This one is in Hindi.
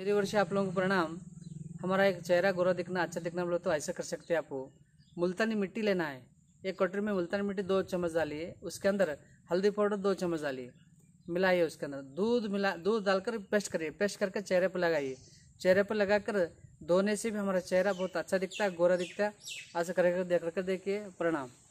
मेरी ओर से आप लोगों को प्रणाम हमारा एक चेहरा गोरा दिखना अच्छा दिखना बोलो तो ऐसा कर सकते हैं आप मुल्तानी मिट्टी लेना है एक कटोरी में मुल्तानी मिट्टी दो चम्मच डालिए उसके अंदर हल्दी पाउडर दो चम्मच डालिए मिलाइए उसके अंदर दूध मिला दूध डालकर पेस्ट करिए पेस्ट करके चेहरे पर लगाइए चेहरे पर लगाकर धोने से भी हमारा चेहरा बहुत अच्छा दिखता है गोरा दिखता है ऐसा करके तो देख कर देखिए प्रणाम